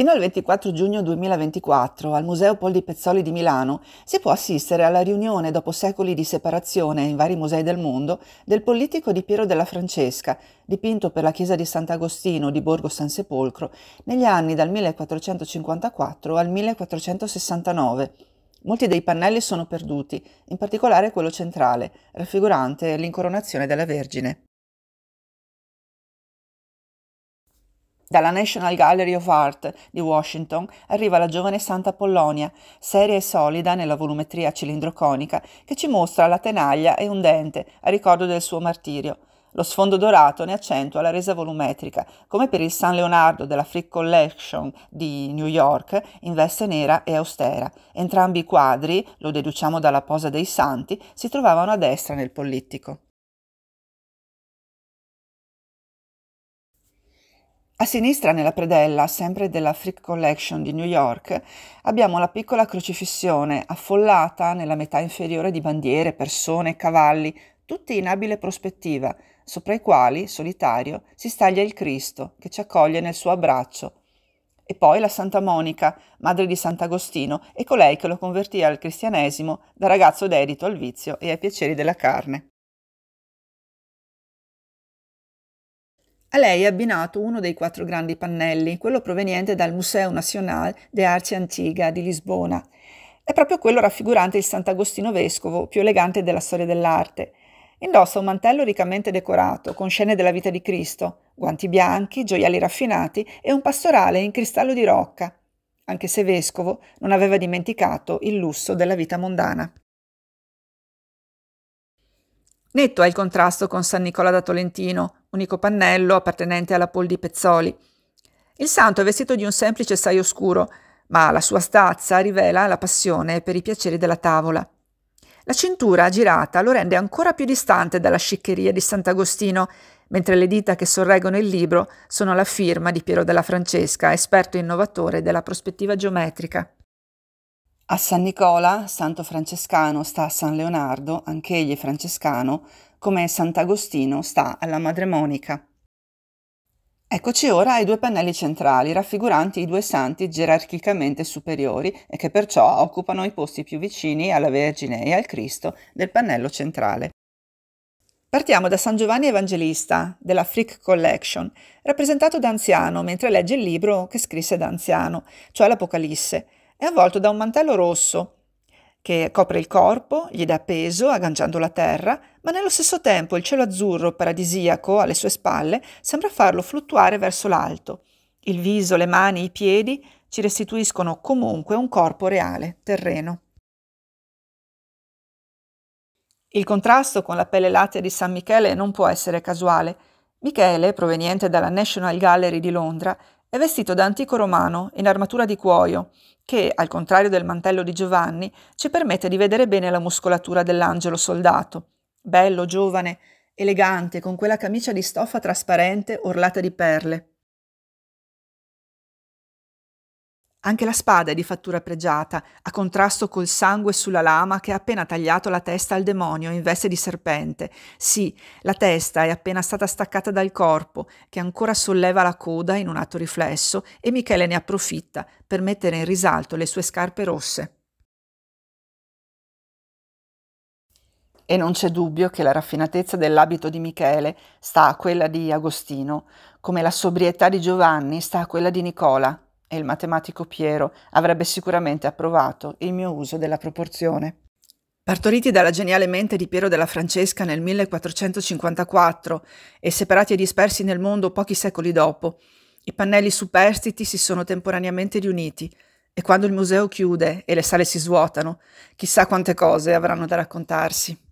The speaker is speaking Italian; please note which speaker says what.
Speaker 1: Fino al 24 giugno 2024, al Museo Poldi Pezzoli di Milano, si può assistere alla riunione dopo secoli di separazione in vari musei del mondo del politico di Piero della Francesca, dipinto per la chiesa di Sant'Agostino di Borgo San Sepolcro negli anni dal 1454 al 1469. Molti dei pannelli sono perduti, in particolare quello centrale, raffigurante l'incoronazione della Vergine. Dalla National Gallery of Art di Washington arriva la giovane Santa Polonia, seria e solida nella volumetria cilindroconica, che ci mostra la tenaglia e un dente a ricordo del suo martirio. Lo sfondo dorato ne accentua la resa volumetrica, come per il San Leonardo della Frick Collection di New York, in veste nera e austera. Entrambi i quadri, lo deduciamo dalla posa dei santi, si trovavano a destra nel Pollittico. A sinistra, nella predella, sempre della Frick Collection di New York, abbiamo la piccola crocifissione affollata nella metà inferiore di bandiere, persone, cavalli, tutti in abile prospettiva, sopra i quali, solitario, si staglia il Cristo, che ci accoglie nel suo abbraccio. E poi la Santa Monica, madre di Sant'Agostino, e colei che lo convertì al cristianesimo da ragazzo dedito al vizio e ai piaceri della carne. A lei è abbinato uno dei quattro grandi pannelli, quello proveniente dal Museo Nacional de Arti Antiga di Lisbona. È proprio quello raffigurante il Sant'Agostino Vescovo, più elegante della storia dell'arte. Indossa un mantello riccamente decorato, con scene della vita di Cristo, guanti bianchi, gioielli raffinati e un pastorale in cristallo di rocca, anche se vescovo non aveva dimenticato il lusso della vita mondana. Netto è il contrasto con San Nicola da Tolentino, unico pannello appartenente alla Pol di Pezzoli. Il santo è vestito di un semplice saio scuro, ma la sua stazza rivela la passione per i piaceri della tavola. La cintura girata lo rende ancora più distante dalla sciccheria di Sant'Agostino, mentre le dita che sorreggono il libro sono la firma di Piero della Francesca, esperto innovatore della prospettiva geometrica. A San Nicola, santo francescano, sta a San Leonardo, anch'egli francescano, come Sant'Agostino sta alla Madre Monica. Eccoci ora ai due pannelli centrali, raffiguranti i due santi gerarchicamente superiori e che perciò occupano i posti più vicini alla Vergine e al Cristo del pannello centrale. Partiamo da San Giovanni Evangelista, della Frick Collection, rappresentato da anziano mentre legge il libro che scrisse da anziano, cioè l'Apocalisse. È avvolto da un mantello rosso che copre il corpo, gli dà peso agganciando la terra, ma nello stesso tempo il cielo azzurro paradisiaco alle sue spalle sembra farlo fluttuare verso l'alto. Il viso, le mani, i piedi ci restituiscono comunque un corpo reale, terreno. Il contrasto con la pelle latte di San Michele non può essere casuale. Michele, proveniente dalla National Gallery di Londra, è vestito da antico romano, in armatura di cuoio, che, al contrario del mantello di Giovanni, ci permette di vedere bene la muscolatura dell'angelo soldato. Bello, giovane, elegante, con quella camicia di stoffa trasparente orlata di perle. Anche la spada è di fattura pregiata, a contrasto col sangue sulla lama che ha appena tagliato la testa al demonio in veste di serpente. Sì, la testa è appena stata staccata dal corpo, che ancora solleva la coda in un atto riflesso, e Michele ne approfitta per mettere in risalto le sue scarpe rosse. E non c'è dubbio che la raffinatezza dell'abito di Michele sta a quella di Agostino, come la sobrietà di Giovanni sta a quella di Nicola e il matematico Piero avrebbe sicuramente approvato il mio uso della proporzione. Partoriti dalla geniale mente di Piero della Francesca nel 1454 e separati e dispersi nel mondo pochi secoli dopo, i pannelli superstiti si sono temporaneamente riuniti e quando il museo chiude e le sale si svuotano, chissà quante cose avranno da raccontarsi.